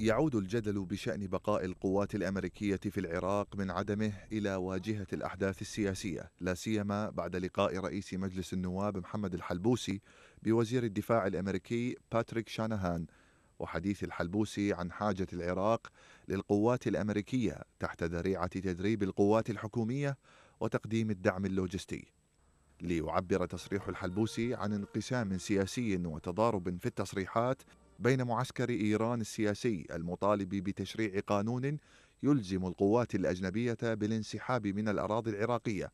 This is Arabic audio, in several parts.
يعود الجدل بشأن بقاء القوات الأمريكية في العراق من عدمه إلى واجهة الأحداث السياسية لا سيما بعد لقاء رئيس مجلس النواب محمد الحلبوسي بوزير الدفاع الأمريكي باتريك شانهان وحديث الحلبوسي عن حاجة العراق للقوات الأمريكية تحت ذريعة تدريب القوات الحكومية وتقديم الدعم اللوجستي ليعبر تصريح الحلبوسي عن انقسام سياسي وتضارب في التصريحات بين معسكر إيران السياسي المطالب بتشريع قانون يلزم القوات الأجنبية بالانسحاب من الأراضي العراقية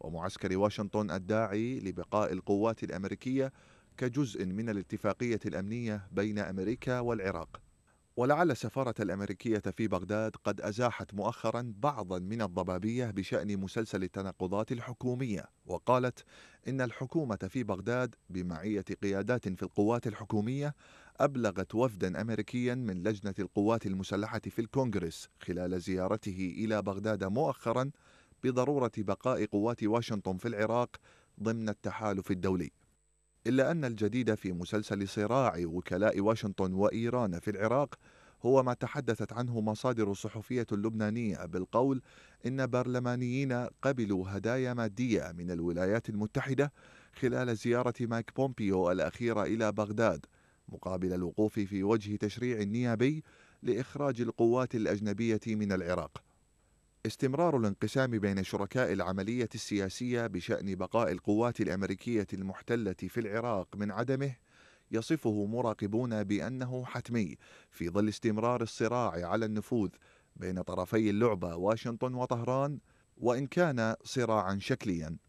ومعسكر واشنطن الداعي لبقاء القوات الأمريكية كجزء من الاتفاقية الأمنية بين أمريكا والعراق ولعل السفارة الأمريكية في بغداد قد أزاحت مؤخرا بعضا من الضبابية بشأن مسلسل التناقضات الحكومية وقالت إن الحكومة في بغداد بمعية قيادات في القوات الحكومية أبلغت وفدا أمريكيا من لجنة القوات المسلحة في الكونغرس خلال زيارته إلى بغداد مؤخرا بضرورة بقاء قوات واشنطن في العراق ضمن التحالف الدولي إلا أن الجديد في مسلسل صراع وكلاء واشنطن وإيران في العراق هو ما تحدثت عنه مصادر صحفية لبنانية بالقول إن برلمانيين قبلوا هدايا مادية من الولايات المتحدة خلال زيارة مايك بومبيو الأخيرة إلى بغداد مقابل الوقوف في وجه تشريع نيابي لإخراج القوات الأجنبية من العراق استمرار الانقسام بين شركاء العملية السياسية بشأن بقاء القوات الأمريكية المحتلة في العراق من عدمه يصفه مراقبون بأنه حتمي في ظل استمرار الصراع على النفوذ بين طرفي اللعبة واشنطن وطهران وإن كان صراعا شكليا